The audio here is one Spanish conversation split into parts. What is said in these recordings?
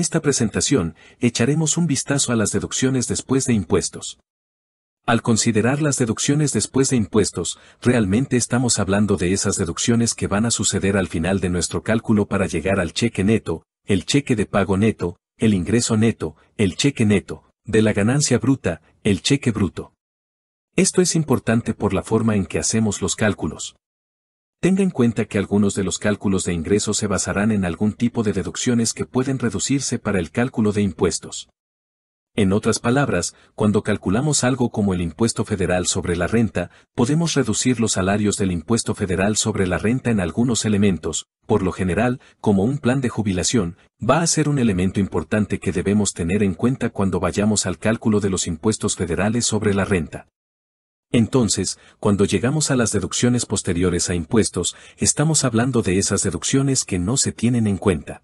esta presentación, echaremos un vistazo a las deducciones después de impuestos. Al considerar las deducciones después de impuestos, realmente estamos hablando de esas deducciones que van a suceder al final de nuestro cálculo para llegar al cheque neto, el cheque de pago neto, el ingreso neto, el cheque neto, de la ganancia bruta, el cheque bruto. Esto es importante por la forma en que hacemos los cálculos. Tenga en cuenta que algunos de los cálculos de ingresos se basarán en algún tipo de deducciones que pueden reducirse para el cálculo de impuestos. En otras palabras, cuando calculamos algo como el impuesto federal sobre la renta, podemos reducir los salarios del impuesto federal sobre la renta en algunos elementos, por lo general, como un plan de jubilación, va a ser un elemento importante que debemos tener en cuenta cuando vayamos al cálculo de los impuestos federales sobre la renta. Entonces, cuando llegamos a las deducciones posteriores a impuestos, estamos hablando de esas deducciones que no se tienen en cuenta.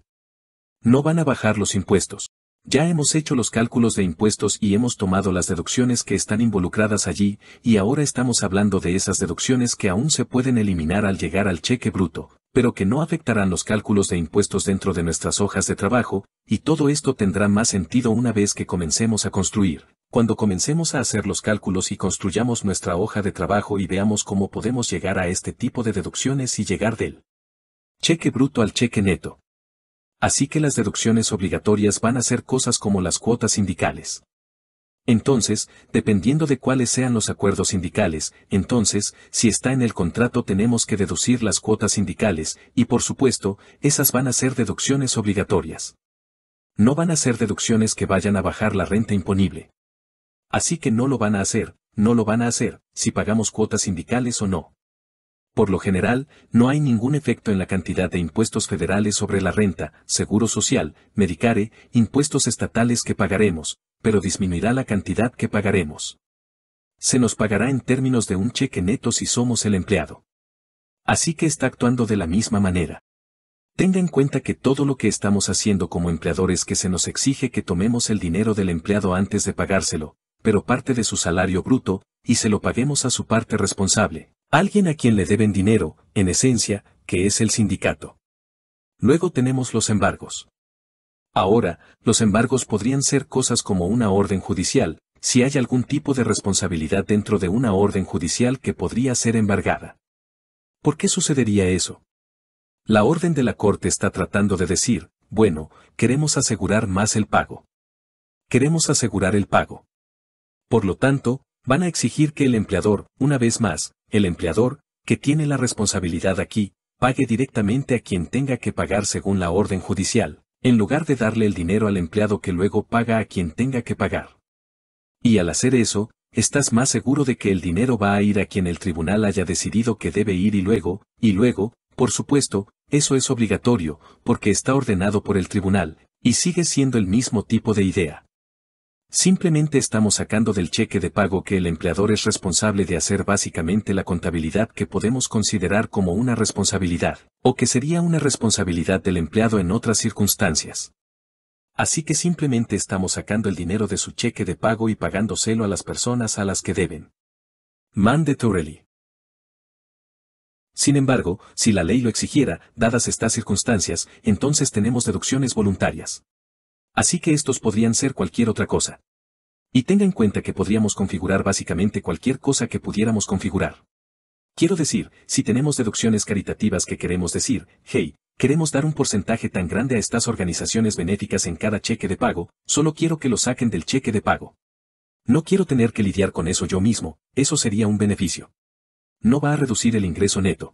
No van a bajar los impuestos. Ya hemos hecho los cálculos de impuestos y hemos tomado las deducciones que están involucradas allí, y ahora estamos hablando de esas deducciones que aún se pueden eliminar al llegar al cheque bruto, pero que no afectarán los cálculos de impuestos dentro de nuestras hojas de trabajo, y todo esto tendrá más sentido una vez que comencemos a construir cuando comencemos a hacer los cálculos y construyamos nuestra hoja de trabajo y veamos cómo podemos llegar a este tipo de deducciones y llegar del cheque bruto al cheque neto. Así que las deducciones obligatorias van a ser cosas como las cuotas sindicales. Entonces, dependiendo de cuáles sean los acuerdos sindicales, entonces, si está en el contrato tenemos que deducir las cuotas sindicales, y por supuesto, esas van a ser deducciones obligatorias. No van a ser deducciones que vayan a bajar la renta imponible. Así que no lo van a hacer, no lo van a hacer, si pagamos cuotas sindicales o no. Por lo general, no hay ningún efecto en la cantidad de impuestos federales sobre la renta, seguro social, medicare, impuestos estatales que pagaremos, pero disminuirá la cantidad que pagaremos. Se nos pagará en términos de un cheque neto si somos el empleado. Así que está actuando de la misma manera. Tenga en cuenta que todo lo que estamos haciendo como empleadores que se nos exige que tomemos el dinero del empleado antes de pagárselo, pero parte de su salario bruto, y se lo paguemos a su parte responsable, alguien a quien le deben dinero, en esencia, que es el sindicato. Luego tenemos los embargos. Ahora, los embargos podrían ser cosas como una orden judicial, si hay algún tipo de responsabilidad dentro de una orden judicial que podría ser embargada. ¿Por qué sucedería eso? La orden de la Corte está tratando de decir, bueno, queremos asegurar más el pago. Queremos asegurar el pago. Por lo tanto, van a exigir que el empleador, una vez más, el empleador, que tiene la responsabilidad aquí, pague directamente a quien tenga que pagar según la orden judicial, en lugar de darle el dinero al empleado que luego paga a quien tenga que pagar. Y al hacer eso, estás más seguro de que el dinero va a ir a quien el tribunal haya decidido que debe ir y luego, y luego, por supuesto, eso es obligatorio, porque está ordenado por el tribunal, y sigue siendo el mismo tipo de idea. Simplemente estamos sacando del cheque de pago que el empleador es responsable de hacer básicamente la contabilidad que podemos considerar como una responsabilidad, o que sería una responsabilidad del empleado en otras circunstancias. Así que simplemente estamos sacando el dinero de su cheque de pago y pagándoselo a las personas a las que deben. Mandatory. Sin embargo, si la ley lo exigiera, dadas estas circunstancias, entonces tenemos deducciones voluntarias. Así que estos podrían ser cualquier otra cosa. Y tenga en cuenta que podríamos configurar básicamente cualquier cosa que pudiéramos configurar. Quiero decir, si tenemos deducciones caritativas que queremos decir, hey, queremos dar un porcentaje tan grande a estas organizaciones benéficas en cada cheque de pago, solo quiero que lo saquen del cheque de pago. No quiero tener que lidiar con eso yo mismo, eso sería un beneficio. No va a reducir el ingreso neto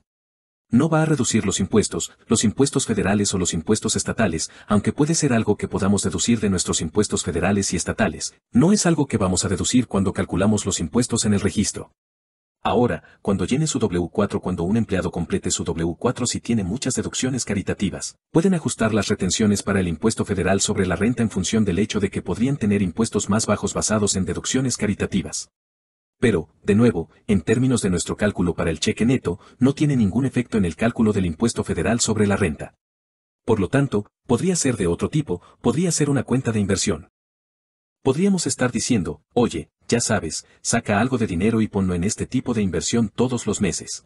no va a reducir los impuestos, los impuestos federales o los impuestos estatales, aunque puede ser algo que podamos deducir de nuestros impuestos federales y estatales, no es algo que vamos a deducir cuando calculamos los impuestos en el registro. Ahora, cuando llene su W4 cuando un empleado complete su W4 si tiene muchas deducciones caritativas, pueden ajustar las retenciones para el impuesto federal sobre la renta en función del hecho de que podrían tener impuestos más bajos basados en deducciones caritativas pero, de nuevo, en términos de nuestro cálculo para el cheque neto, no tiene ningún efecto en el cálculo del impuesto federal sobre la renta. Por lo tanto, podría ser de otro tipo, podría ser una cuenta de inversión. Podríamos estar diciendo, oye, ya sabes, saca algo de dinero y ponlo en este tipo de inversión todos los meses.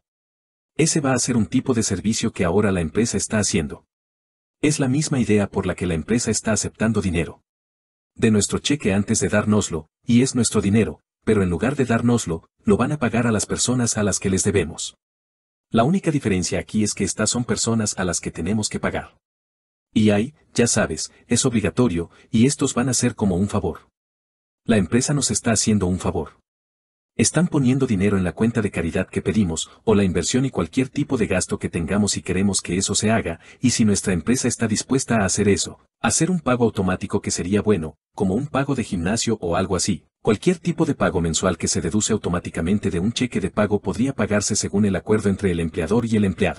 Ese va a ser un tipo de servicio que ahora la empresa está haciendo. Es la misma idea por la que la empresa está aceptando dinero. De nuestro cheque antes de dárnoslo, y es nuestro dinero, pero en lugar de dárnoslo, lo van a pagar a las personas a las que les debemos. La única diferencia aquí es que estas son personas a las que tenemos que pagar. Y hay, ya sabes, es obligatorio, y estos van a ser como un favor. La empresa nos está haciendo un favor. Están poniendo dinero en la cuenta de caridad que pedimos, o la inversión y cualquier tipo de gasto que tengamos y queremos que eso se haga, y si nuestra empresa está dispuesta a hacer eso, hacer un pago automático que sería bueno, como un pago de gimnasio o algo así, Cualquier tipo de pago mensual que se deduce automáticamente de un cheque de pago podría pagarse según el acuerdo entre el empleador y el empleado.